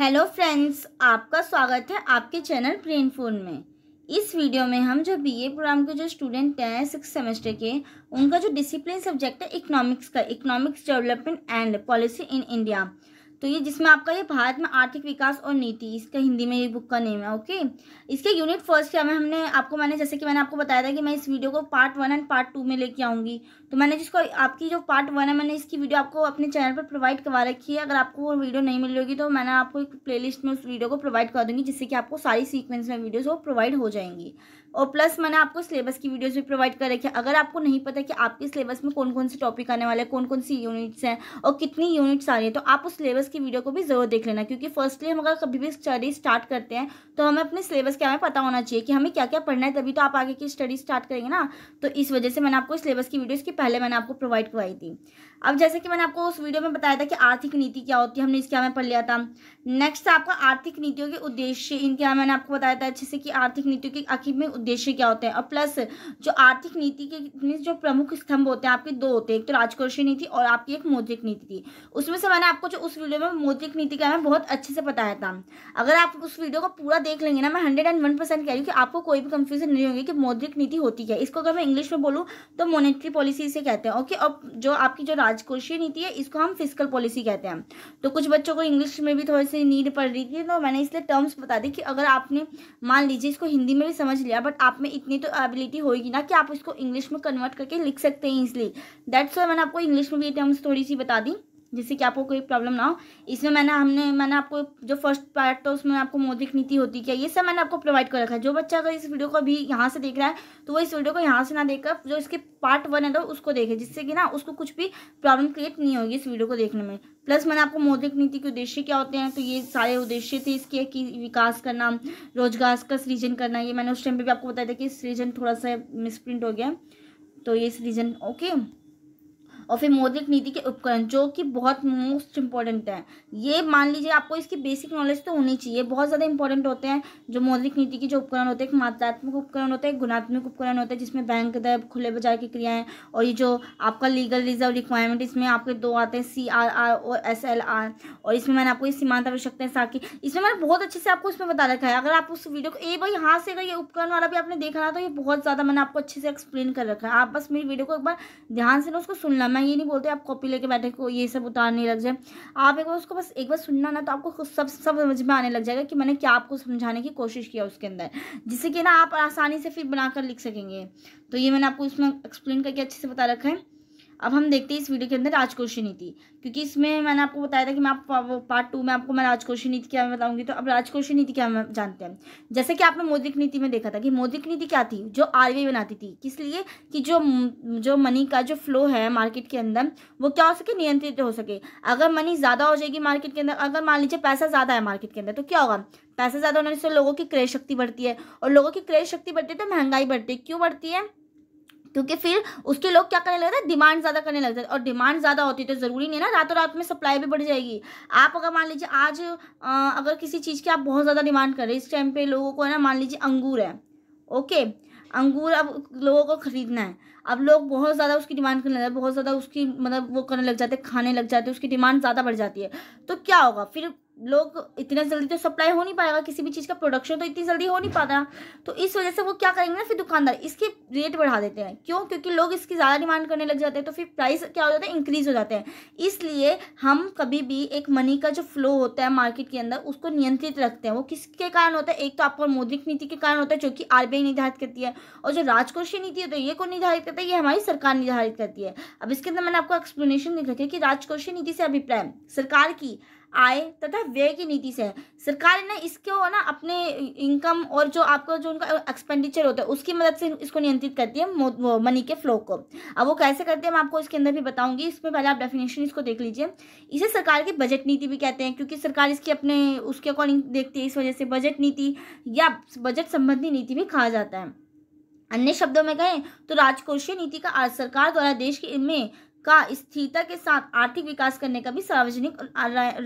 hello friends आपका स्वागत है आपके चैनल ब्रेन फोन में इस वीडियो में हम जो बीए प्रोग्राम के जो स्टूडेंट हैं सिक्स सेमेस्टर के उनका जो डिसिप्लिन सब्जेक्ट है इकोनॉमिक्स का economics development and policy in India तो ये जिसमें आपका ये भारत में आर्थिक विकास और नीति इसका हिंदी में ये बुक का नेम है ओके इसके यूनिट फर्स्ट क्या में हमने आपको मैंने जैसे कि मैंने आपको बताया था कि मैं इस वीडियो को part one and part two में लेके आऊँगी तो मैंने जिसको आपकी जो पार्ट वन है मैंने इसकी वीडियो आपको अपने चैनल पर प्रोवाइड करवा रखी है अगर आपको वो वीडियो नहीं मिल होगी तो मैंने आपको एक प्लेलिस्ट में उस वीडियो को प्रोवाइड कर दूंगी जिससे कि आपको सारी सीक्वेंस में वीडियोज़ वो प्रोवाइड हो जाएंगी और प्लस मैंने आपको सिलेबस की वीडियोज़ भी प्रोवाइड कर रखी है अगर आपको नहीं पता कि आपके सिलेबस में कौन कौन से टॉपिक आने वाले कौन कौन सी यूनिट्स हैं और कितनी यूनिट्स आ रही है तो आप उस सिलेबस की वीडियो को भी ज़रूर देख लेना क्योंकि फर्स्टली हम अगर कभी भी स्टडी स्टार्ट करते हैं तो हमें अपने सिलेबस के हमें पता होना चाहिए कि हमें क्या क्या पढ़ना है तभी तो आप आगे की स्टडी स्टार्ट करेंगे ना तो इस वजह से मैंने आपको सिलेबस की वीडियोज़ की पहले मैंने आपको प्रोवाइड करवाई थी अब जैसे कि मैंने आपको उस वीडियो में बताया था कि आर्थिक नीति क्या होती है हमने इसके में पढ़ लिया था नेक्स्ट आपका आर्थिक नीतियों के उद्देश्य इनके यहाँ मैंने आपको बताया था अच्छे से कि आर्थिक नीतियों के आखिर में उद्देश्य क्या होते हैं और प्लस जो आर्थिक नीति के मीन्स जो प्रमुख स्तंभ होते हैं आपके दो होते हैं एक तो राजकोषीय नीति और आपकी एक मौद्रिक नीति थी उसमें से मैंने आपको जो उस वीडियो में मौद्रिक नीति का हमें बहुत अच्छे से बताया था अगर आप उस वीडियो को पूरा देख लेंगे ना मैं हंड्रेड एंड वन परसेंट कह रही हूँ कि आपको कोई भी कंफ्यूजन नहीं होगी कि मौद्रिक नीति होती है इसको अगर मैं इंग्लिश में बोलूँ तो मोनिट्री पॉलिसी इसे कहते हैं ओके अब जो आपकी जो राजकोषीय नीति है इसको हम फिजिकल पॉलिसी कहते हैं तो कुछ बच्चों को इंग्लिश में भी थोड़ी सी नीड पड़ रही थी तो मैंने इसलिए टर्म्स बता दी कि अगर आपने मान लीजिए इसको हिंदी में भी समझ लिया बट आप में इतनी तो एबिलिटी होगी ना कि आप इसको इंग्लिश में कन्वर्ट करके लिख सकते हैं इसलिए दैट्स वाई मैंने आपको इंग्लिश में भी टर्म्स थोड़ी सी बता दी जिससे कि आपको कोई प्रॉब्लम ना हो इसमें मैंने हमने मैंने आपको जो फर्स्ट पार्ट था उसमें आपको मौद्रिक नीति होती क्या ये सब मैंने आपको प्रोवाइड कर रखा है जो बच्चा अगर इस वीडियो को अभी यहाँ से देख रहा है तो वो इस वीडियो को यहाँ से ना देखकर जो इसके पार्ट वन है तो उसको देखे जिससे कि ना उसको कुछ भी प्रॉब्लम क्रिएट नहीं होगी इस वीडियो को देखने में प्लस मैंने आपको मौद्रिक नीति के उद्देश्य क्या होते हैं तो ये सारे उद्देश्य थे इसके कि विकास करना रोजगार का सृजन करना ये मैंने उस टाइम पर भी आपको बताया था कि सृजन थोड़ा सा मिसप्रिंट हो गया तो ये सृजन ओके और फिर मौद्रिक नीति के उपकरण जो कि बहुत मोस्ट इंपॉर्टेंट है ये मान लीजिए आपको इसकी बेसिक नॉलेज तो होनी चाहिए बहुत ज़्यादा इंपॉर्टेंट होते हैं जो मौद्रिक नीति के जो उपकरण होते हैं मात्रात्मक उपकरण होते हैं गुणात्मक उपकरण होते हैं जिसमें बैंक दर खुले बाजार की क्रियाएँ और ये जो आपका लीगल रिजर्व रिक्वायरमेंट इसमें आपके दो आते हैं सी आर आर और एस एल आर और इसमें मैंने आपको ये सीमांत आवश्यकताएं साकी इसमें मैंने बहुत अच्छे से आपको इसमें बता रखा है अगर आप उस वीडियो को ए भाई यहाँ से अगर ये उपकरण वाला भी आपने देखा ना तो ये बहुत ज़्यादा मैंने आपको अच्छे से एक्सप्लेन कर रखा है आप बस मेरी वीडियो को एक बार ध्यान से ना उसको सुनना मैं ये नहीं बोलते आप कॉपी लेके बैठे को ये सब उतारने लग जाए आप एक बार उसको बस एक बार सुनना ना तो आपको सब सब समझ में आने लग जाएगा कि मैंने क्या आपको समझाने की कोशिश किया उसके अंदर जिससे कि ना आप आसानी से फिर बनाकर लिख सकेंगे तो ये मैंने आपको इसमें एक्सप्लेन करके अच्छे से बता रखा है अब हम देखते हैं इस वीडियो के अंदर राजकोषी नीति क्योंकि इसमें मैंने आपको बताया था कि मैं आप पार्ट टू में आपको मैं राजकोषी नीति क्या बताऊंगी तो अब राजकोषी नीति क्या हम जानते हैं जैसे कि आपने मौद्रिक नीति में देखा था कि मौद्रिक नीति क्या थी जो आर बनाती थी किस लिए कि जो जो मनी का जो फ्लो है मार्केट के अंदर वो क्या हो सके नियंत्रित हो सके अगर मनी ज़्यादा हो जाएगी मार्केट के अंदर अगर मान लीजिए पैसा ज़्यादा है मार्केट के अंदर तो क्या होगा पैसा ज़्यादा होने से लोगों की क्रय शक्ति बढ़ती है और लोगों की क्रय शक्ति बढ़ती है तो महंगाई बढ़ती है क्यों बढ़ती है क्योंकि फिर उसके लोग क्या करने लगते हैं डिमांड ज़्यादा करने लगते हैं और डिमांड ज़्यादा होती है तो ज़रूरी नहीं ना रातों रात में सप्लाई भी बढ़ जाएगी आप अगर मान लीजिए आज अगर किसी चीज़ की आप बहुत ज़्यादा डिमांड कर रहे हैं इस टाइम पे लोगों को है ना मान लीजिए अंगूर है ओके अंगूर अब लोगों को ख़रीदना है अब लोग बहुत ज़्यादा उसकी डिमांड करने लगते हैं बहुत ज़्यादा उसकी मतलब वो करने लग जाते हैं खाने लग जाते उसकी डिमांड ज़्यादा बढ़ जाती है तो क्या होगा फिर लोग इतना जल्दी तो सप्लाई हो नहीं पाएगा किसी भी चीज़ का प्रोडक्शन तो इतनी जल्दी हो नहीं पाता तो इस वजह से वो क्या करेंगे ना फिर दुकानदार इसके रेट बढ़ा देते हैं क्यों क्योंकि लोग इसकी ज़्यादा डिमांड करने लग जाते हैं तो फिर प्राइस क्या हो जाता है इंक्रीज़ हो जाते हैं इसलिए हम कभी भी एक मनी का जो फ्लो होता है मार्केट के अंदर उसको नियंत्रित रखते हैं वो किसके कारण होता है एक तो आपको मौद्रिक नीति के कारण होता है जो कि आर निर्धारित करती है और जो राजकोषीय नीति होती है तो ये कौन निर्धारित करता है ये हमारी सरकार निर्धारित करती है अब इसके अंदर मैंने आपको एक्सप्लेनेशन लिख रखी है कि राजकोषीय नीति से अभिप्राय सरकार की आय तथा व्यय की नीति से है सरकार ने इसको ना अपने इनकम और जो आपका जो उनका एक्सपेंडिचर होता है उसकी मदद से इसको नियंत्रित करती है मनी के फ्लो को अब वो कैसे करते हैं मैं आपको इसके अंदर भी बताऊंगी इसमें पहले आप डेफिनेशन इसको देख लीजिए इसे सरकार की बजट नीति भी कहते हैं क्योंकि सरकार इसकी अपने उसके अकॉर्डिंग देखती है इस वजह से बजट नीति या बजट संबंधी नीति भी कहा जाता है अन्य शब्दों में कहें तो राजकोषीय नीति का सरकार द्वारा देश के में का स्थिरता के साथ आर्थिक विकास करने का भी सार्वजनिक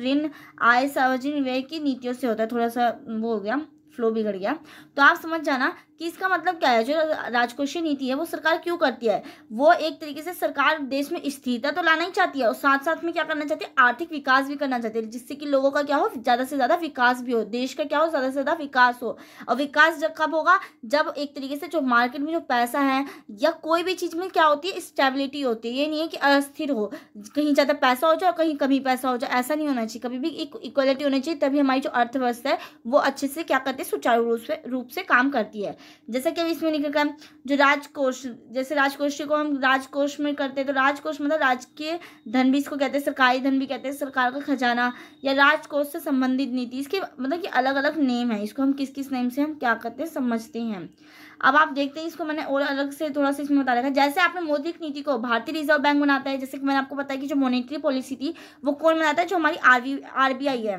ऋण आय सार्वजनिक व्यय की नीतियों से होता है थोड़ा सा वो हो गया फ्लो बिगड़ गया तो आप समझ जाना कि इसका मतलब क्या है जो राजकोषीय नीति है वो सरकार क्यों करती है वो एक तरीके से सरकार देश में स्थिरता तो लाना ही चाहती है और साथ साथ में क्या करना चाहती है आर्थिक विकास भी करना चाहती है जिससे कि लोगों का क्या हो ज़्यादा से ज़्यादा विकास भी हो देश का क्या हो ज़्यादा से ज़्यादा विकास हो और विकास जब कब होगा जब एक तरीके से जो मार्केट में जो पैसा है या कोई भी चीज़ में क्या होती है स्टेबिलिटी होती है ये नहीं है कि अस्थिर हो कहीं ज़्यादा पैसा हो जाए और कहीं कभी पैसा हो जाए ऐसा नहीं होना चाहिए कभी भी इक्वलिटी होनी चाहिए तभी हमारी जो अर्थव्यवस्था है वो अच्छे से क्या करती है सुचारू रूप से रूप से काम करती है जैसा कि अभी इसमें लिखा है जो राजकोष जैसे राजकोष को हम राजकोष में करते हैं तो राजकोष मतलब राजकीय धन भी इसको कहते हैं सरकारी धन भी कहते हैं सरकार का खजाना या राजकोष से संबंधित नीति इसके मतलब कि अलग अलग नेम है इसको हम किस किस नेम से हम क्या करते हैं समझते हैं अब आप देखते हैं इसको मैंने और अलग से थोड़ा सा इसमें बता रखा जैसे आपने मौद्रिक नीति को भारतीय रिजर्व बैंक बनाता है जैसे कि मैंने आपको बताया कि जो मॉनेटरी पॉलिसी थी वो कौन बनाता है जो हमारी आर है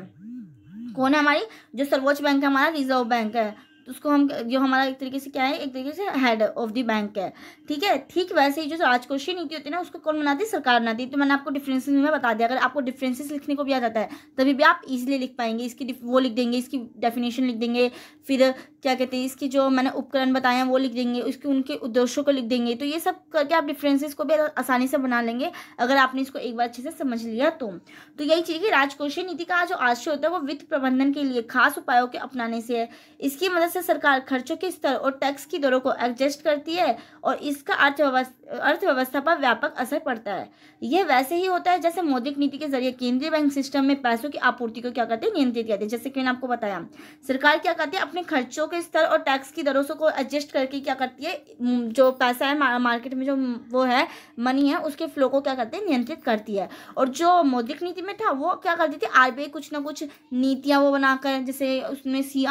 कौन है हमारी जो सर्वोच्च बैंक है हमारा रिजर्व बैंक है तो उसको हम जो हमारा एक तरीके से क्या है एक तरीके से हेड ऑफ द बैंक है ठीक है ठीक वैसे ही जो आज नीति होती है ना उसको कौन बनाती है सरकार बनाती है तो मैंने आपको डिफ्रेंसेस में बता दिया अगर आपको डिफ्रेंसेस लिखने को भी आ जाता है तभी भी आप इजिली लिख पाएंगे इसकी वो लिख देंगे इसकी डेफिनेशन लिख देंगे फिर क्या कहते हैं इसकी जो मैंने उपकरण बताए हैं वो लिख देंगे उसके उनके उद्देश्यों को लिख देंगे तो ये सब करके आप डिफ्रेंसेस को भी आसानी से बना लेंगे अगर आपने इसको एक बार अच्छे से समझ लिया तो तो यही चीज़ कि राजकोषीय नीति का जो आशय होता है वो वित्त प्रबंधन के लिए खास उपायों के अपनाने से है इसकी मदद से सरकार खर्चों के स्तर और टैक्स की दरों को एडजस्ट करती है और इसका अर्थव्यवस्था अर्थव्यवस्था पर व्यापक असर पड़ता है यह वैसे ही होता है जैसे मौद्रिक नीति के जरिए केंद्रीय बैंक सिस्टम में पैसों की आपूर्ति को क्या करते हैं नियंत्रित करते हैं जैसे कि मैंने आपको बताया सरकार क्या करती है अपने खर्चों के स्तर और टैक्स की दरों को एडजस्ट करके क्या करती है जो पैसा है मार्केट में जो वो है मनी है उसके फ्लो को क्या करती है नियंत्रित करती है और जो मौद्रिक नीति में था वो क्या करती थी आर कुछ ना कुछ नीतियाँ वो बनाकर जैसे उसमें सी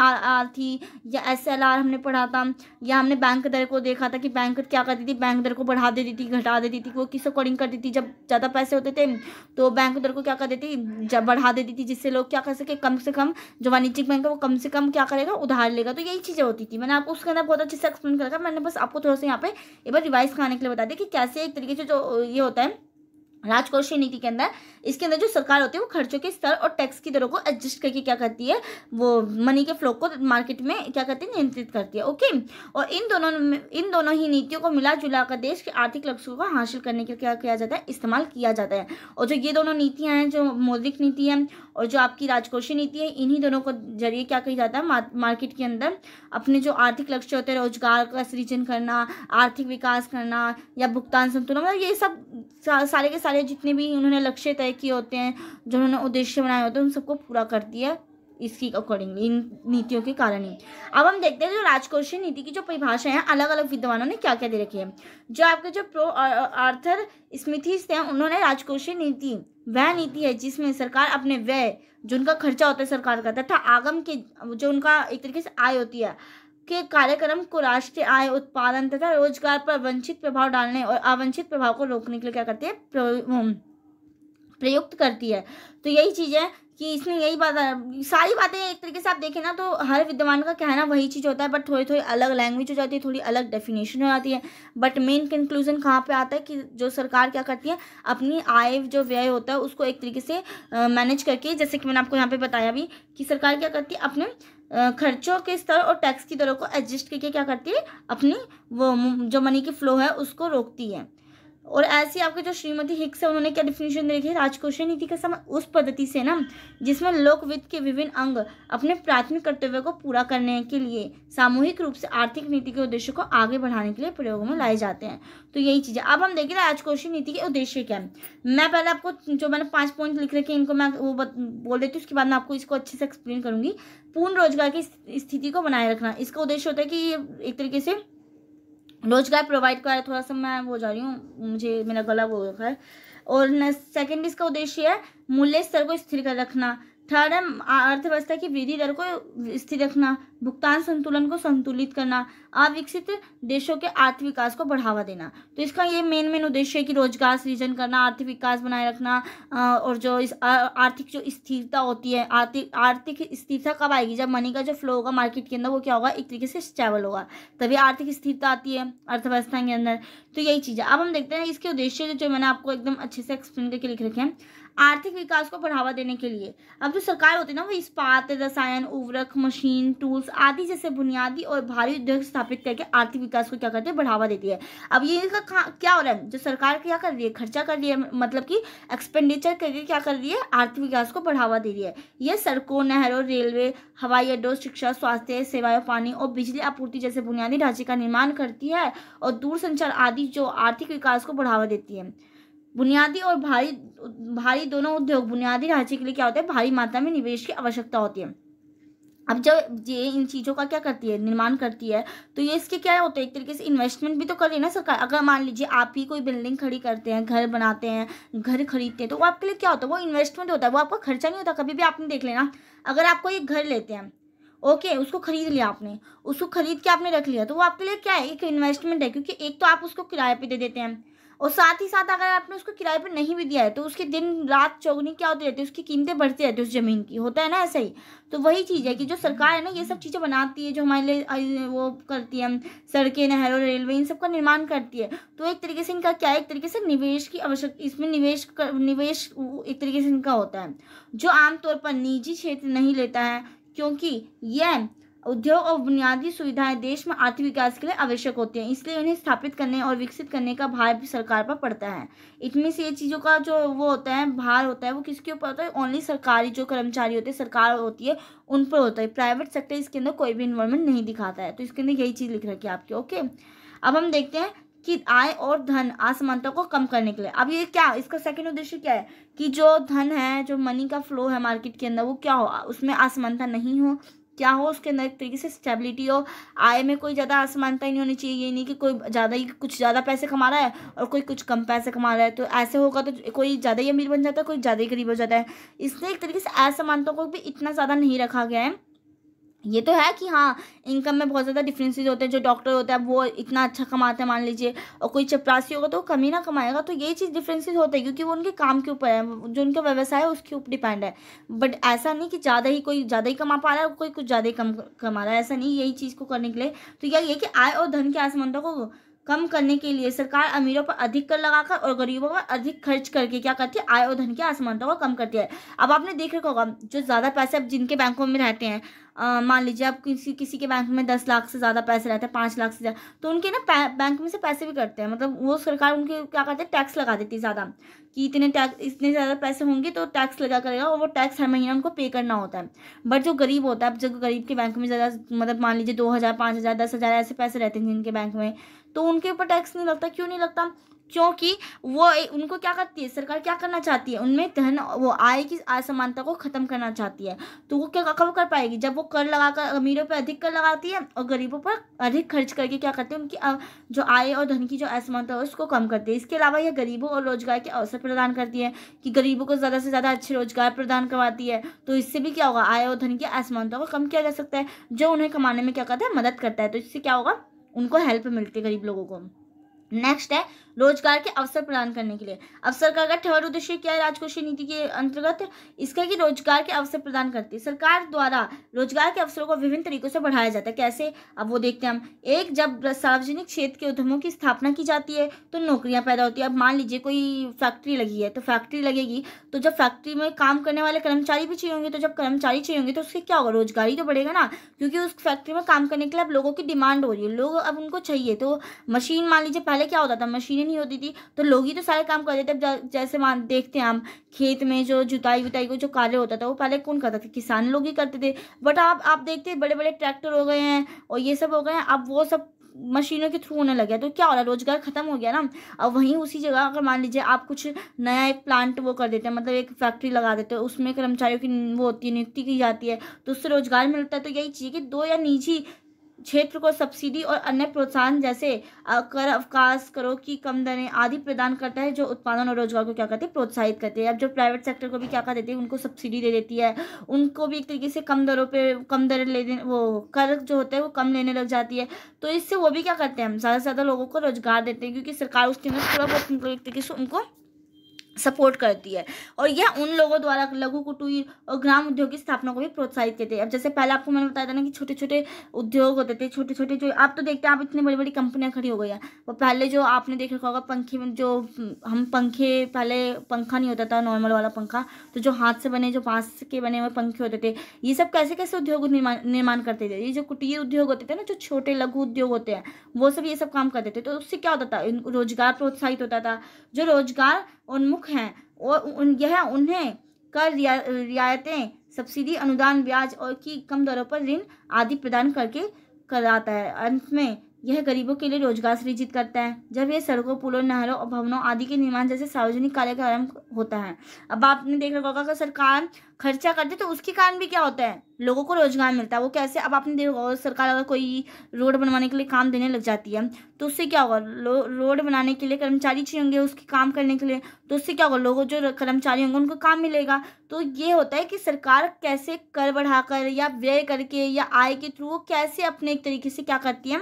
थी या एस एल आर हमने पढ़ा था या हमने बैंक दर को देखा था कि बैंक क्या करती थी बैंक दर को बढ़ा देती थी घटा देती थी वो किस अकॉर्डिंग करती थी जब ज़्यादा पैसे होते थे तो बैंक दर को क्या कर देती जब बढ़ा देती थी जिससे लोग क्या कर सके कम से कम जो वाणिज्यिक बैंक है वो कम से कम क्या करेगा उधार लेगा तो यही चीज़ें होती थी मैंने आपको उसके अंदर बहुत अच्छे से एक्सप्लेन कर रखा मैंने बस आपको थोड़ा सा यहाँ पे एक बार रिवाइज कराने के लिए बता दें कि कैसे एक तरीके से जो ये होता है राजकोषीय नीति के अंदर इसके अंदर जो सरकार होती है वो खर्चों के स्तर और टैक्स की दरों को एडजस्ट करके क्या करती है वो मनी के फ्लो को मार्केट में क्या करती है नियंत्रित करती है ओके और इन दोनों इन दोनों ही नीतियों को मिला जुला कर देश के आर्थिक लक्ष्यों को हासिल करने के लिए क्या किया जाता है इस्तेमाल किया जाता है और जो ये दोनों नीतियाँ हैं जो मौद्रिक नीति है और जो आपकी राजकोषीय नीति है इन्हीं दोनों को जरिए क्या कही जाता है मार्केट के अंदर अपने जो आर्थिक लक्ष्य होते हैं रोजगार का सृजन करना आर्थिक विकास करना या भुगतान संतुलन मतलब ये सब सारे के सारे जितने भी उन्होंने लक्ष्य तय किए होते हैं जो उन्होंने उद्देश्य बनाए होते हैं उन सबको पूरा करती है इसकी अकॉर्डिंग इन नीतियों के कारण ही अब हम देखते हैं जो राजकोषीय नीति की जो परिभाषा है अलग अलग विद्वानों ने क्या क्या दे रखी है जो आपके जो प्रो आर्थर स्मिथिस थे उन्होंने राजकोषीय नीति वह नीति है जिसमें सरकार अपने व्यय जो उनका खर्चा होता है सरकार का तथा आगम के जो उनका एक तरीके से आय होती है के कार्यक्रम को राष्ट्रीय आय उत्पादन तथा रोजगार पर वंचित प्रभाव डालने और अवंचित प्रभाव को रोकने के लिए क्या करते हैं प्रयुक्त करती है तो यही चीज़ है कि इसमें यही बात सारी बातें एक तरीके से आप देखें ना तो हर विद्वान का कहना वही चीज़ होता है बट थोड़ी थोड़ी अलग लैंग्वेज हो जाती है थोड़ी अलग डेफिनेशन हो जाती है बट मेन कंक्लूजन कहाँ पे आता है कि जो सरकार क्या करती है अपनी आय जो व्यय होता है उसको एक तरीके से मैनेज करके जैसे कि मैंने आपको यहाँ पर बताया भी कि सरकार क्या करती है अपने खर्चों के स्तर और टैक्स की दरों को एडजस्ट करके क्या करती है अपनी वो जो मनी की फ्लो है उसको रोकती है और ऐसे आपके जो श्रीमती हिक्स है उन्होंने क्या डिफिनेशन देखी राजकोषीय नीति का समय उस पद्धति से ना जिसमें लोकवित्त के विभिन्न अंग अपने प्राथमिक कर्तव्य को पूरा करने के लिए सामूहिक रूप से आर्थिक नीति के उद्देश्य को आगे बढ़ाने के लिए प्रयोग में लाए जाते हैं तो यही चीज़ें अब हम देखें राजकोषीय नीति के उद्देश्य क्या है मैं पहले आपको जो मैंने पाँच पॉइंट लिख रखे इनको मैं वो बोल देती हूँ उसके बाद मैं आपको इसको अच्छे से एक्सप्लेन करूँगी पूर्ण रोजगार की स्थिति को बनाए रखना इसका उद्देश्य होता है कि ये एक तरीके से रोजगार प्रोवाइड कराए थोड़ा सा मैं हो जा रही हूँ मुझे मेरा गला वो है और सेकंड इसका उद्देश्य है मूल्य स्तर को स्थिर कर रखना थर्ड है अर्थव्यवस्था की वृद्धि दर को स्थिर रखना भुगतान संतुलन को संतुलित करना अविकसित देशों के आर्थिक विकास को बढ़ावा देना तो इसका ये मेन मेन उद्देश्य है कि रोजगार सृजन करना आर्थिक विकास बनाए रखना और जो इस आर्थिक जो स्थिरता होती है आर्थिक आर्थिक स्थिरता कब आएगी जब मनी का जो फ्लो होगा मार्केट के अंदर वो क्या होगा एक तरीके से स्टेबल होगा तभी आर्थिक स्थिरता आती है अर्थव्यवस्था के अंदर तो यही चीज़ है अब हम देखते हैं इसके उद्देश्य जो मैंने आपको एकदम अच्छे से एक्सप्लेन करके लिख रखे हैं आर्थिक विकास को बढ़ावा देने के लिए अब जो सरकार होती है ना वो इस्पात रसायन उर्वरक मशीन टूल्स आदि जैसे बुनियादी और भारी उद्योग स्थापित करके आर्थिक विकास को क्या करती है बढ़ावा देती है अब ये इनका क्या हो रहा है जो सरकार क्या कर रही है खर्चा कर रही है मतलब कि एक्सपेंडिचर करके क्या कर रही है आर्थिक विकास को बढ़ावा दे रही है ये सड़कों नहरों रेलवे हवाई अड्डों शिक्षा स्वास्थ्य सेवाएं पानी और बिजली आपूर्ति जैसे बुनियादी ढांचे का निर्माण करती है और दूरसंचार आदि जो आर्थिक विकास को बढ़ावा देती है बुनियादी और भारी भारी दोनों उद्योग बुनियादी ढांचे के लिए क्या होता है भारी मात्रा में निवेश की आवश्यकता होती है अब जब ये इन चीज़ों का क्या करती है निर्माण करती है तो ये इसके क्या होते हैं एक तरीके से इन्वेस्टमेंट भी तो करिए ना सरकार अगर मान लीजिए आप ही कोई बिल्डिंग खड़ी करते हैं घर बनाते हैं घर खरीदते हैं तो वो आपके लिए क्या होता है वो इन्वेस्टमेंट होता है वो आपका खर्चा नहीं होता कभी भी आपने देख लेना अगर आपको एक घर लेते हैं ओके okay, उसको खरीद लिया आपने उसको खरीद के आपने रख लिया तो वो आपके लिए क्या है एक इन्वेस्टमेंट है क्योंकि एक तो आप उसको किराए पे दे देते हैं और साथ ही साथ अगर आपने उसको किराए पर नहीं भी दिया है तो उसके दिन रात चौगनी क्या होती रहती है उसकी कीमतें बढ़ती रहती है उस ज़मीन की होता है ना ऐसा ही तो वही चीज़ है कि जो सरकार है ना ये सब चीज़ें बनाती है जो हमारे लिए वो करती है सड़कें नहरों रेलवे इन सब का निर्माण करती है तो एक तरीके से इनका क्या है एक तरीके से निवेश की आवश्यक इसमें निवेश कर, निवेश एक तरीके से इनका होता है जो आमतौर पर निजी क्षेत्र नहीं लेता है क्योंकि यह उद्योग और बुनियादी सुविधाएं देश में आर्थिक विकास के लिए आवश्यक होती हैं इसलिए उन्हें स्थापित करने और विकसित करने का भार भी सरकार पर पड़ता है इसमें से ये चीज़ों का जो वो होता है भार होता है वो किसके ऊपर होता है ओनली सरकारी जो कर्मचारी होते हैं सरकार होती है उन पर होता है प्राइवेट सेक्टर इसके अंदर कोई भी इन्वॉल्वमेंट नहीं दिखाता है तो इसके अंदर यही चीज़ लिख रखी है आपकी ओके अब हम देखते हैं कि आय और धन असमानता को कम करने के लिए अब ये क्या इसका सेकंड उद्देश्य क्या है कि जो धन है जो मनी का फ्लो है मार्केट के अंदर वो क्या हो उसमें असमानता नहीं हो क्या हो उसके अंदर एक तरीके से स्टेबिलिटी हो आय में कोई ज़्यादा असमानता ही नहीं होनी चाहिए ये नहीं कि कोई ज़्यादा ही कुछ ज़्यादा पैसे कमा रहा है और कोई कुछ कम पैसे कमा रहा है तो ऐसे होगा तो कोई ज़्यादा ही अमीर बन जाता है कोई ज़्यादा ही गरीब हो जाता है इसलिए एक तरीके से असमानता को भी इतना ज़्यादा नहीं रखा गया है ये तो है कि हाँ इनकम में बहुत ज़्यादा डिफरेंसेस होते हैं जो डॉक्टर होता है वो इतना अच्छा कमाते हैं मान लीजिए और कोई चपरासी होगा तो कम ही ना कमाएगा तो ये चीज़ डिफरेंसेस होते हैं क्योंकि वो उनके काम के ऊपर है जो उनका व्यवसाय है उसके ऊपर डिपेंड है बट ऐसा नहीं कि ज़्यादा ही कोई ज़्यादा ही कमा पा रहा है कोई कुछ ज़्यादा ही कम कमा रहा है ऐसा नहीं यही चीज़ को करने के लिए तो यह कि आय और धन की असमानता को कम करने के लिए सरकार अमीरों पर अधिक कर लगाकर और गरीबों पर अधिक खर्च करके क्या करती है आय और धन की असमानता को कम करती है अब आपने देख रखा होगा जो ज़्यादा पैसे अब जिनके बैंकों में रहते हैं मान लीजिए आप किसी किसी के बैंक में दस लाख से ज़्यादा पैसे रहते हैं पाँच लाख से ज़्यादा तो उनके ना बैंक में से पैसे भी करते हैं मतलब वो सरकार उनके क्या करते हैं टैक्स लगा देती है ज़्यादा कि इतने टैक्स इतने ज़्यादा पैसे होंगे तो टैक्स लगा करेगा और वो टैक्स हर महीना उनको पे करना होता है बट जो गरीब होता है जब गरीब के बैंक में ज़्यादा मतलब मान लीजिए दो हज़ार पाँच हज़ार दस हज़ार ऐसे पैसे रहते हैं जिनके बैंक में तो उनके ऊपर टैक्स नहीं लगता क्यों नहीं लगता क्योंकि वो ए, उनको क्या करती है सरकार क्या करना चाहती है उनमें धन वो आय की असमानता को ख़त्म करना चाहती है तो वो क्या कब कर पाएगी जब वो कर लगाकर अमीरों पर अधिक कर लगाती है और गरीबों पर अधिक खर्च करके क्या करती है उनकी जो आय और धन की जो असमानता है उसको कम करती है इसके अलावा यह गरीबों और रोजगार के अवसर प्रदान करती है कि गरीबों को ज़्यादा से ज़्यादा अच्छे रोजगार प्रदान करवाती है तो इससे भी क्या होगा आय और धन की असमानता को कम किया जा सकता है जो उन्हें कमाने में क्या करता है मदद करता है तो इससे क्या होगा उनको हेल्प मिलती है गरीब लोगों को नेक्स्ट है रोजगार के अवसर प्रदान करने के लिए अब सरकार का ठहर उद्देश्य क्या है राजकोषीय नीति के अंतर्गत इसका कि रोजगार के अवसर प्रदान करती है सरकार द्वारा रोजगार के अवसरों को विभिन्न तरीकों से बढ़ाया जाता है कैसे अब वो देखते हैं हम एक जब सार्वजनिक क्षेत्र के उद्यमों की स्थापना की जाती है तो नौकरियाँ पैदा होती है अब मान लीजिए कोई फैक्ट्री लगी है तो फैक्ट्री लगेगी तो जब फैक्ट्री में काम करने वाले कर्मचारी भी चाहिए होंगे तो जब कर्मचारी चाहिए होंगे तो उससे क्या होगा रोजगारी तो बढ़ेगा ना क्योंकि उस फैक्ट्री में काम करने के लिए अब लोगों की डिमांड हो रही है लोग अब उनको चाहिए तो मशीन मान लीजिए पहले क्या होता था मशीनें नहीं होती थी तो लोग ही तो सारे काम कर देते अब जैसे मान देखते हैं हम खेत में जो जुताई वुताई को जो कार्य होता था वो पहले कौन करता था किसान लोग ही करते थे बट आप आप देखते हैं बड़े बड़े ट्रैक्टर हो गए हैं और ये सब हो गए हैं अब वो सब मशीनों के थ्रू होने लग गया तो क्या हो रहा है रोजगार खत्म हो गया ना अब वहीं उसी जगह अगर मान लीजिए आप कुछ नया एक प्लांट वो कर देते हैं मतलब एक फैक्ट्री लगा देते हैं उसमें कर्मचारियों की वो होती है नियुक्ति की जाती है तो उससे रोजगार मिलता है तो यही चाहिए कि दो या निजी क्षेत्र को सब्सिडी और अन्य प्रोत्साहन जैसे कर अवकाश करो की कम दरें आदि प्रदान करता है जो उत्पादन और रोजगार को क्या करते हैं प्रोत्साहित करते हैं अब जो प्राइवेट सेक्टर को भी क्या कर देती है उनको सब्सिडी दे देती है उनको भी एक तरीके से कम दरों पर कम दर ले वो कर जो होता है वो कम लेने लग जाती है तो इससे वो भी क्या करते हैं हम ज़्यादा से ज़्यादा लोगों को रोजगार देते हैं क्योंकि सरकार उसके अंदर थोड़ा बहुत मतलब एक तरीके से उनको सपोर्ट करती है और यह उन लोगों द्वारा लघु कुटीर और ग्राम उद्योग की स्थापना को भी प्रोत्साहित करते हैं अब जैसे पहले आपको मैंने बताया था ना कि छोटे छोटे उद्योग होते थे छोटे छोटे जो आप तो देखते हैं आप इतनी बड़ी बड़ी कंपनियां खड़ी हो गई हैं वो पहले जो आपने देख रखा होगा पंखे में जो हम पंखे पहले पंखा नहीं होता था नॉर्मल वाला पंखा तो जो हाथ से बने जो बांस के बने हुए पंखे होते थे ये सब कैसे कैसे उद्योग निर्माण करते थे ये जो कुटीर उद्योग होते थे ना जो छोटे लघु उद्योग होते हैं वो सब ये सब काम करते थे तो उससे क्या होता था रोजगार प्रोत्साहित होता था जो रोजगार उन्मुख हैं और उन यह उन्हें कर रियायतें सब्सिडी अनुदान ब्याज और की कम दरों पर ऋण आदि प्रदान करके कराता है अंत में यह गरीबों के लिए रोजगार सृजित करता है जब यह सड़कों पुलों नहरों और भवनों आदि के निर्माण जैसे सार्वजनिक कार्य का आरम्भ होता है अब आपने देख रखा होगा अगर सरकार खर्चा करती है तो उसके कारण भी क्या होता है लोगों को रोजगार मिलता है वो कैसे अब आपने देखा होगा सरकार अगर कोई रोड बनवाने के लिए काम देने लग जाती है तो उससे क्या होगा रोड बनाने के लिए कर्मचारी चाहिए होंगे उसके काम करने के लिए तो उससे क्या होगा लोगों जो कर्मचारी होंगे उनको काम मिलेगा तो ये होता है कि सरकार कैसे कर बढ़ाकर या व्यय करके या आय के थ्रू वो कैसे अपने एक तरीके से क्या करती है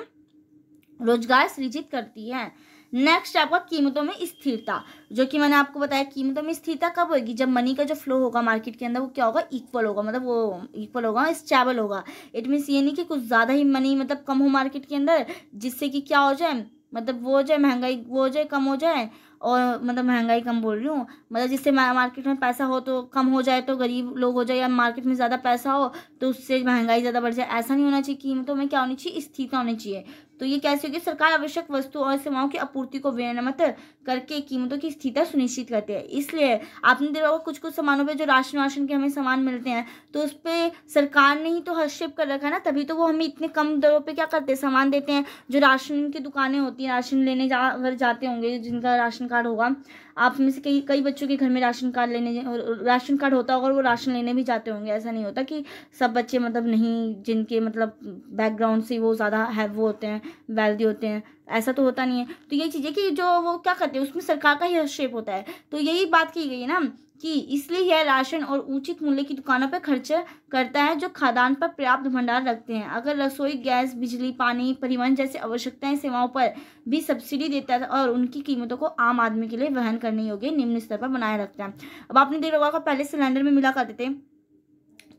रोजगार सृजित करती है नेक्स्ट आपका कीमतों में स्थिरता जो कि मैंने आपको बताया कीमतों में स्थिरता कब होगी जब मनी का जो फ्लो होगा मार्केट के अंदर वो क्या होगा इक्वल होगा मतलब वो इक्वल होगा स्टेबल होगा इट मीन्स ये नहीं कि कुछ ज़्यादा ही मनी मतलब कम हो मार्केट के अंदर जिससे कि क्या हो जाए मतलब वो हो जाए महंगाई वो हो जाए कम हो जाए और मतलब महंगाई कम बोल रही हूँ मतलब जिससे मार्केट में पैसा हो तो कम हो जाए तो गरीब लोग हो जाए या मार्केट में ज़्यादा पैसा हो तो उससे महंगाई ज़्यादा बढ़ जाए ऐसा नहीं होना चाहिए कीमतों में क्या होनी चाहिए स्थिरता होनी चाहिए तो ये कैसे होगी सरकार आवश्यक वस्तु और सेवाओं की आपूर्ति को विनियमित करके कीमतों की स्थिरता सुनिश्चित करते है इसलिए आपने देखा होगा कुछ कुछ सामानों पे जो राशन वाशन के हमें सामान मिलते हैं तो उस पर सरकार ने ही तो हस्तक्षेप कर रखा है ना तभी तो वो हमें इतने कम दरों पर क्या करते हैं सामान देते हैं जो राशन की दुकानें होती हैं राशन लेने जा अगर जाते होंगे जिनका राशन कार्ड होगा आप में से कई कई बच्चों के घर में राशन कार्ड लेने राशन कार्ड होता होगा और वो राशन लेने भी जाते होंगे ऐसा नहीं होता कि सब बच्चे मतलब नहीं जिनके मतलब बैकग्राउंड से वो ज़्यादा है वो होते हैं वेल्दी होते हैं ऐसा तो होता नहीं है तो ये चीज़ें कि जो वो क्या करते हैं उसमें सरकार का ही हस्तक्षेप होता है तो यही बात की गई है ना कि इसलिए यह राशन और उचित मूल्य की दुकानों पर खर्च करता है जो खादान पर पर्याप्त भंडार रखते हैं अगर रसोई गैस बिजली पानी परिवहन जैसी आवश्यकताएं सेवाओं पर भी सब्सिडी देता है और उनकी कीमतों को आम आदमी के लिए वहन करने योग्य निम्न स्तर पर बनाए रखता है अब आपने देख लगा पहले सिलेंडर में मिला करते थे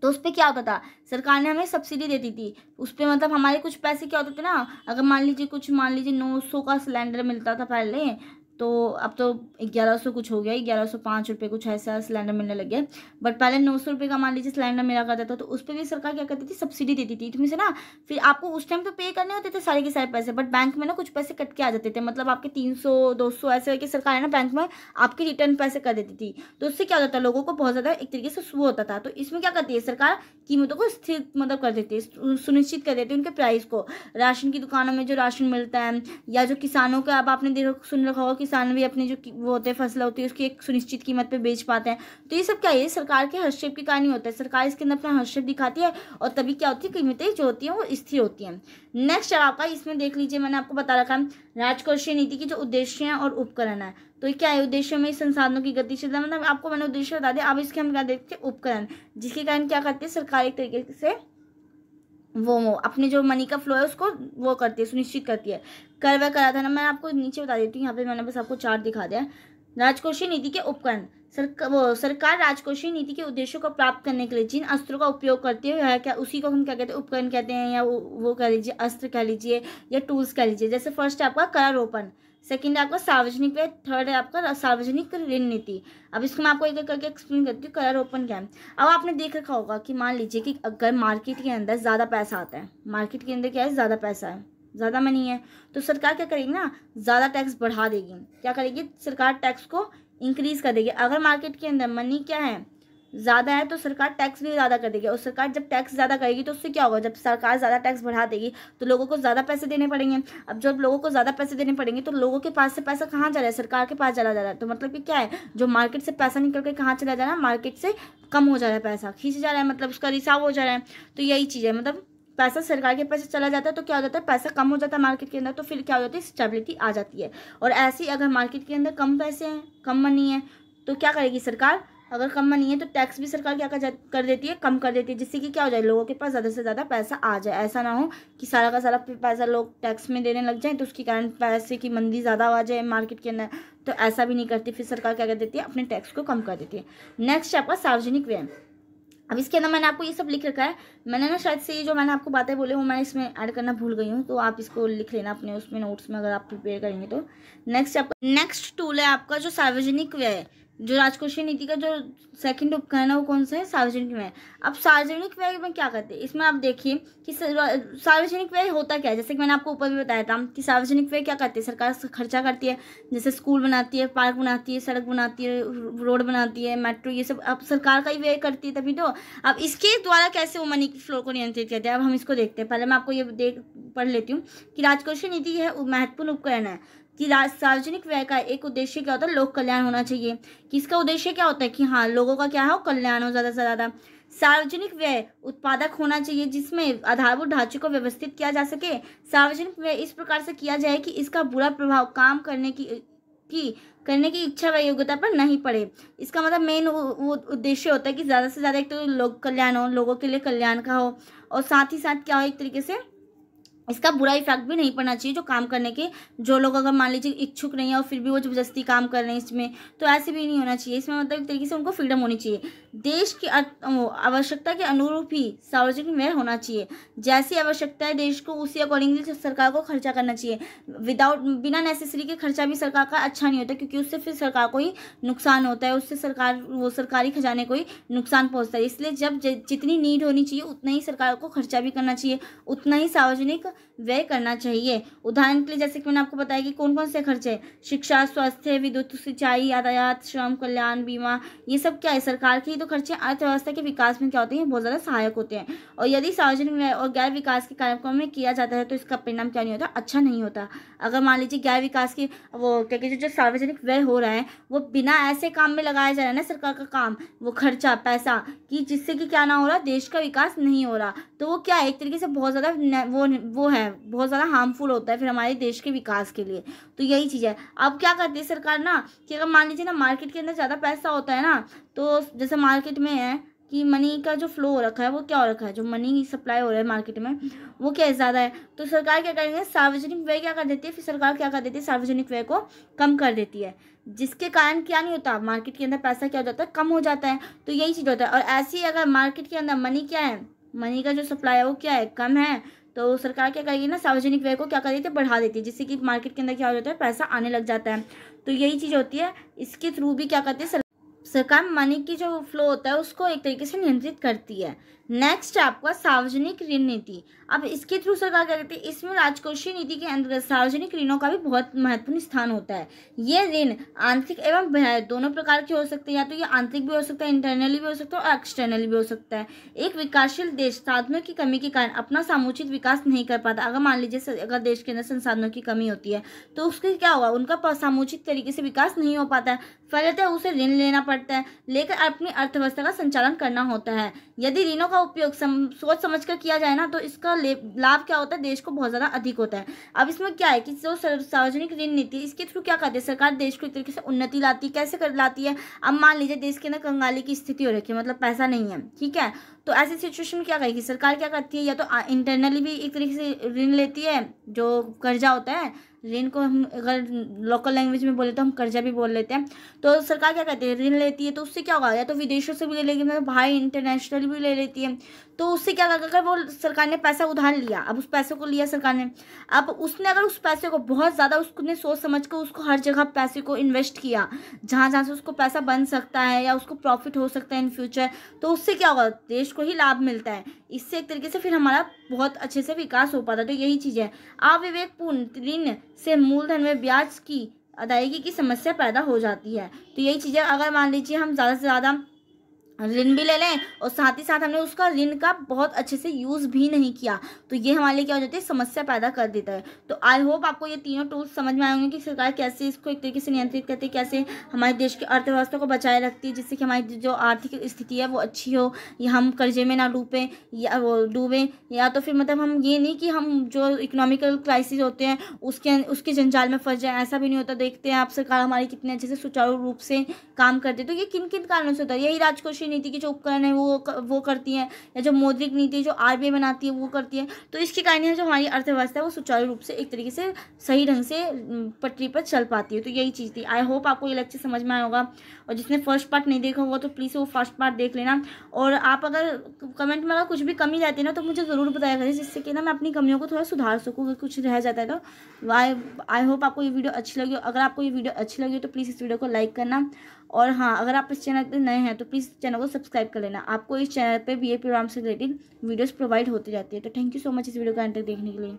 तो उस पर क्या होता था सरकार ने हमें सब्सिडी देती थी उस पर मतलब हमारे कुछ पैसे क्या होते थे ना अगर मान लीजिए कुछ मान लीजिए नौ सौ का सिलेंडर मिलता था पहले तो अब तो ग्यारह सौ कुछ हो गया ग्यारह सौ पाँच रुपये कुछ ऐसा सिलेंडर मिलने लग गया बट पहले नौ सौ रुपये का मान लीजिए सिलेंडर मिला करता था तो उस पर भी सरकार क्या करती थी सब्सिडी देती थी इसमें से ना फिर आपको उस टाइम तो पे करने होते थे सारे के सारे पैसे बट बैंक में ना कुछ पैसे कट के आ जाते थे मतलब आपके तीन सौ दो सौ ऐसे करके सरकार है ना बैंक में आपके रिटर्न पैसे कर देती थी तो उससे क्या होता था लोगों को बहुत ज़्यादा एक तरीके से वो होता था तो इसमें क्या करती है सरकार कीमतों को स्थिर मतलब कर देती है सुनिश्चित कर देती है उनके प्राइस को राशन की दुकानों में जो राशन मिलता है या जो किसानों का अब आपने सुन रखा होगा किसान भी अपनी जो वो होते हैं फसल होती है उसकी एक सुनिश्चित कीमत पे बेच पाते हैं तो ये सब क्या है सरकार के हस्तक्षेप के कारण ही होता है सरकार इसके अंदर अपना हस्तक्षेप दिखाती है और तभी क्या होती है कीमतें जो होती हैं वो स्थिर होती हैं नेक्स्ट आपका इसमें देख लीजिए मैंने आपको बता रखा है राजकोषीय नीति की जो उद्देश्य है और उपकरण है तो क्या है उद्देश्य में संसाधनों की गतिशीलता मतलब आपको मैंने उद्देश्य बता दिया अब इसके हम क्या देखते हैं उपकरण जिसके कारण क्या करते हैं सरकार एक तरीके से वो अपने जो मनी का फ्लो है उसको वो करती है सुनिश्चित करती है कर वह ना मैं आपको नीचे बता देती हूँ यहाँ पे मैंने बस आपको चार्ट दिखा दिया राजकोषीय नीति के उपकरण सरकार वो सरकार राजकोषीय नीति के उद्देश्यों को प्राप्त करने के लिए जिन अस्त्रों का उपयोग करती है क्या उसी को हम क्या कहते हैं उपकरण कहते हैं या वो, वो कह लीजिए अस्त्र कह लीजिए या टूल्स कह लीजिए जैसे फर्स्ट है आपका करारोपण सेकंड आपका सार्वजनिक व थर्ड है आपका सार्वजनिक ऋण नीति अब इसको मैं आपको एक एक करके एक्सप्लेन करती हूँ कलर ओपन क्या है अब आपने देख रखा होगा कि मान लीजिए कि अगर मार्केट के अंदर ज़्यादा पैसा आता है मार्केट के अंदर क्या है ज़्यादा पैसा है ज़्यादा मनी है तो सरकार क्या करेगी ना ज़्यादा टैक्स बढ़ा देगी क्या करेगी सरकार टैक्स को इंक्रीज़ कर देगी अगर मार्केट के अंदर मनी क्या है ज़्यादा है तो सरकार टैक्स भी ज़्यादा कर देगी और सरकार जब टैक्स ज़्यादा करेगी तो उससे क्या होगा जब सरकार ज़्यादा टैक्स बढ़ा देगी तो लोगों को ज़्यादा पैसे देने पड़ेंगे अब जब लोगों को ज़्यादा पैसे देने पड़ेंगे तो लोगों के पास से पैसा कहाँ जा रहा है सरकार के पास चला जा रहा है तो मतलब कि क्या है जो मार्केट से पैसा निकल के कहाँ चला जा रहा है मार्केट से कम हो जा रहा है पैसा खींच जा रहा है मतलब उसका रिसाव हो जा रहा है तो यही चीज़ है मतलब पैसा सरकार के पैसे चला जाता है तो क्या हो जाता है पैसा कम हो जाता है मार्केट के अंदर तो फिर क्या हो जाती है स्टेबिलिटी आ जाती है और ऐसे ही अगर मार्केट के अंदर कम पैसे हैं कम मनी है तो क्या करेगी सरकार अगर कम मनी है तो टैक्स भी सरकार क्या कर, देती है कम कर देती है जिससे कि क्या हो जाए लोगों के पास ज़्यादा से ज़्यादा पैसा आ जाए ऐसा ना हो कि सारा का सारा पैसा लोग टैक्स में देने लग जाए तो उसके कारण पैसे की मंदी ज़्यादा आ जाए मार्केट के अंदर तो ऐसा भी नहीं करती फिर सरकार क्या कर देती है अपने टैक्स को कम कर देती है नेक्स्ट है आपका सार्वजनिक व्यय अब इसके अंदर मैंने आपको ये सब लिख रखा है मैंने ना शायद से ये जो मैंने आपको बातें बोले वो मैं इसमें ऐड करना भूल गई हूँ तो आप इसको लिख लेना अपने उसमें नोट्स में अगर आप प्रिपेयर करेंगे तो नेक्स्ट आपका नेक्स्ट टूल है आपका जो सार्वजनिक व्यय जो राजकोषीय नीति का जो सेकंड उपकरण है वो कौन सा है सार्वजनिक व्यय अब सार्वजनिक व्यय में क्या करते हैं इसमें आप देखिए कि सार्वजनिक व्यय होता क्या है जैसे कि मैंने आपको ऊपर भी बताया था कि सार्वजनिक व्यय क्या करती है सरकार खर्चा करती है जैसे स्कूल बनाती है पार्क बनाती है सड़क बनाती है रोड बनाती है मेट्रो ये सब अब सरकार का ही व्यय करती है तभी तो अब इसके द्वारा कैसे वो मनी फ्लो को नियंत्रित करते हैं अब हम इसको देखते हैं पहले मैं आपको ये देख पढ़ लेती हूँ कि राजकोषीय नीति यह महत्वपूर्ण उपकरण है कि सार्वजनिक व्यय का एक उद्देश्य क्या होता है लोक कल्याण होना चाहिए किसका उद्देश्य क्या होता है कि हाँ लोगों का क्या हो कल्याण हो ज़्यादा से ज़्यादा सार्वजनिक व्यय उत्पादक होना चाहिए जिसमें आधारभूत ढांचे को व्यवस्थित किया जा सके सार्वजनिक व्यय इस प्रकार से किया जाए कि इसका बुरा प्रभाव काम करने की की करने की इच्छा व योग्यता पर नहीं पड़े इसका मतलब मेन वो उद्देश्य होता है कि ज़्यादा से ज़्यादा एक तो लोक कल्याण हो लोगों के लिए कल्याण का हो और साथ ही साथ क्या हो एक तरीके से इसका बुरा इफेक्ट भी नहीं पड़ना चाहिए जो काम करने के जो लोग अगर मान लीजिए इच्छुक नहीं है और फिर भी वो जबरदस्ती काम कर रहे हैं इसमें तो ऐसे भी नहीं होना चाहिए इसमें मतलब एक तरीके से उनको फ्रीडम होनी चाहिए देश की आवश्यकता के अनुरूप ही सार्वजनिक व्यय होना चाहिए जैसी आवश्यकता है देश को उसी अकॉर्डिंगली सरकार को खर्चा करना चाहिए विदाउट बिना नेसेसरी के खर्चा भी सरकार का अच्छा नहीं होता क्योंकि उससे फिर सरकार को ही नुकसान होता है उससे सरकार वो सरकारी खजाने को ही नुकसान पहुँचता है इसलिए जब जितनी नीड होनी चाहिए उतना ही सरकार को खर्चा भी करना चाहिए उतना ही सार्वजनिक व्यय करना चाहिए उदाहरण के लिए जैसे कि मैंने आपको बताया कि कौन कौन से खर्चे शिक्षा स्वास्थ्य विद्युत सिंचाई यातायात श्रम कल्याण बीमा ये सब क्या है सरकार के ही तो खर्चे अर्थव्यवस्था के विकास में क्या होते हैं बहुत ज़्यादा सहायक होते हैं और यदि सार्वजनिक और गैर विकास के कार्यक्रम में किया जाता है तो इसका परिणाम क्या नहीं होता अच्छा नहीं होता अगर मान लीजिए गैर विकास की वो क्या कहते जो सार्वजनिक व्यय हो रहा है वो बिना ऐसे काम में लगाया जा रहा है ना सरकार का काम वो खर्चा पैसा कि जिससे कि क्या ना हो रहा देश का विकास नहीं हो रहा तो वो क्या है एक तरीके से बहुत ज़्यादा वो वो है बहुत ज़्यादा हार्मफुल होता है फिर हमारे देश के विकास के लिए तो यही चीज़ है अब क्या करती है सरकार ना कि अगर मान लीजिए ना मार्केट के अंदर ज़्यादा पैसा होता है ना तो जैसे मार्केट में है कि मनी का जो फ्लो हो रखा है वो क्या हो रखा है जो मनी की सप्लाई हो रहा है मार्केट में वो क्या ज़्यादा है तो सरकार क्या करेंगे सार्वजनिक व्यय क्या कर देती है फिर सरकार क्या कर देती है सार्वजनिक व्यय को कम कर देती है जिसके कारण क्या नहीं होता मार्केट के अंदर पैसा क्या हो जाता है कम हो जाता है तो यही चीज़ होता है और ऐसे ही अगर मार्केट के अंदर मनी क्या है मनी का जो सप्लाई है वो क्या है कम है तो सरकार क्या करेगी ना सार्वजनिक व्यय को क्या कर देती है बढ़ा देती है जिससे कि मार्केट के अंदर क्या हो जाता है पैसा आने लग जाता है तो यही चीज़ होती है इसके थ्रू भी क्या करती है सरकार मनी की जो फ्लो होता है उसको एक तरीके से नियंत्रित करती है नेक्स्ट आपका सार्वजनिक ऋण नीति अब इसके थ्रू सरकार क्या करती है इसमें राजकोषीय नीति के अंतर्गत सार्वजनिक ऋणों का भी बहुत महत्वपूर्ण स्थान होता है ये ऋण आंतरिक एवं बाह्य दोनों प्रकार के हो सकते हैं या तो ये आंतरिक भी हो सकता है इंटरनली भी हो सकता है और एक्सटर्नली भी हो सकता है एक विकासशील देश साधनों की कमी के कारण अपना समुचित विकास नहीं कर पाता अगर मान लीजिए अगर देश के अंदर संसाधनों की कमी होती है तो उसके क्या हुआ उनका समुचित तरीके से विकास नहीं हो पाता है फलत उसे ऋण लेना पड़ता है लेकर अपनी अर्थव्यवस्था का संचालन करना होता है यदि ऋणों का का उपयोग सम, सोच समझ कर किया जाए ना तो इसका लाभ क्या होता है देश को बहुत ज़्यादा अधिक होता है अब इसमें क्या है कि जो सार्वजनिक ऋण नीति इसके थ्रू क्या करती है सरकार देश को एक तरीके से उन्नति लाती है कैसे कर लाती है अब मान लीजिए देश के अंदर कंगाली की स्थिति हो रखी है मतलब पैसा नहीं है ठीक है तो ऐसी सिचुएशन क्या करेगी सरकार क्या करती है या तो इंटरनली भी एक तरीके से ऋण लेती है जो कर्जा होता है ऋण को हम अगर लोकल लैंग्वेज में बोले तो हम कर्जा भी बोल लेते हैं तो सरकार क्या कहती है ऋण लेती है तो उससे क्या होगा या तो विदेशों से भी ले लेगी मतलब भाई इंटरनेशनल भी ले लेती है तो उससे क्या लगा कर वो सरकार ने पैसा उधार लिया अब उस पैसे को लिया सरकार ने अब उसने अगर उस पैसे को बहुत ज़्यादा उसने सोच समझ कर उसको हर जगह पैसे को इन्वेस्ट किया जहाँ जहाँ से उसको पैसा बन सकता है या उसको प्रॉफिट हो सकता है इन फ्यूचर तो उससे क्या होगा देश को ही लाभ मिलता है इससे एक तरीके से फिर हमारा बहुत अच्छे से विकास हो पाता है तो यही चीज़ है अविवेकपूर्ण ऋण से मूलधन में ब्याज की अदायगी की समस्या पैदा हो जाती है तो यही चीज़ें अगर मान लीजिए हम ज़्यादा से ज़्यादा ऋण भी ले लें और साथ ही साथ हमने उसका ऋण का बहुत अच्छे से यूज़ भी नहीं किया तो ये हमारे लिए क्या हो जाती है समस्या पैदा कर देता है तो आई होप आपको ये तीनों टूल्स समझ में आएंगे कि सरकार कैसे इसको एक तरीके से नियंत्रित करती है कैसे हमारे देश की अर्थव्यवस्था को बचाए रखती है जिससे कि हमारी जो आर्थिक स्थिति है वो अच्छी हो या हम कर्जे में ना डूबें या वो डूबें या तो फिर मतलब हम ये नहीं कि हम जो इकोनॉमिकल क्राइसिस होते हैं उसके उसके जंजाल में फंस जाए ऐसा भी नहीं होता देखते हैं आप सरकार हमारी कितने अच्छे से सुचारू रूप से काम करती है तो ये किन किन कारणों से होता है यही राजकोषीय राष्ट्रीय नीति के जो उपकरण है वो वो करती हैं या जो मौद्रिक नीति जो आर बनाती है वो करती है तो इसके कारण जो हमारी अर्थव्यवस्था है वो सुचारू रूप से एक तरीके से सही ढंग से पटरी पर चल पाती है तो यही चीज़ थी आई होप आपको ये लेक्चर समझ में आया होगा और जिसने फर्स्ट पार्ट नहीं देखा होगा तो प्लीज़ वो फर्स्ट पार्ट देख लेना और आप अगर कमेंट में अगर कुछ भी कमी रहती है ना तो मुझे ज़रूर बताया करें जिससे कि ना मैं अपनी कमियों को थोड़ा सुधार सकूँ अगर कुछ रह जाता है तो आई आई होप आपको ये वीडियो अच्छी लगी अगर आपको ये वीडियो अच्छी लगी तो प्लीज़ इस वीडियो को लाइक करना और हाँ अगर आप इस चैनल पर नए हैं तो प्लीज़ चैनल को सब्सक्राइब कर लेना आपको इस चैनल पर वी ए प्रोग्राम से रिलेटेड वीडियोज़ प्रोवाइड होती जाती है तो थैंक यू सो मच इस वीडियो का अंत तक देखने के लिए